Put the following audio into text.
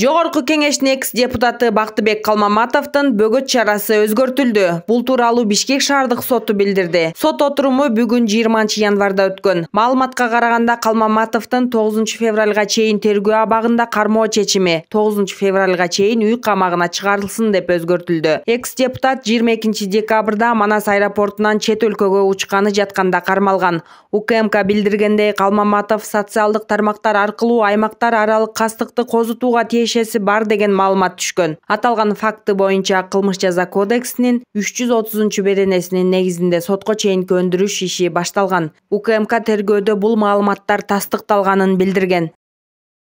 жогорку кеңештин экс депутаты бактыбек калмаматовдун бөгөт чарасы өзгөртүлдү бул тууралуу бишкек шаардык соту билдирди сот отуруму бүгүн жыйырманчы январда өткөн маалыматка караганда калмаматовдун тогузунчу февралга чейин тергөө абагында кармоо чечими тогузунчу февралга чейин үй камагына чыгарылсын деп өзгөртүлдү экс депутат жыйырма экинчи декабрда манас аэропортунан чет өлкөгө учканы жатканда кармалган укмк билдиргендей калмаматов социалдык тармактар аркылуу аймактар аралык кастыкты козутууга тиеш кишеси бар деген маалымат түшкөн аталган факты боюнча кылмыш жаза кодексинин үч жүз отузунчу беренесинин негизинде сотко чейинки өндүрүш иши башталган укмк тергөөдө бул маалыматтар тастыкталганын билдирген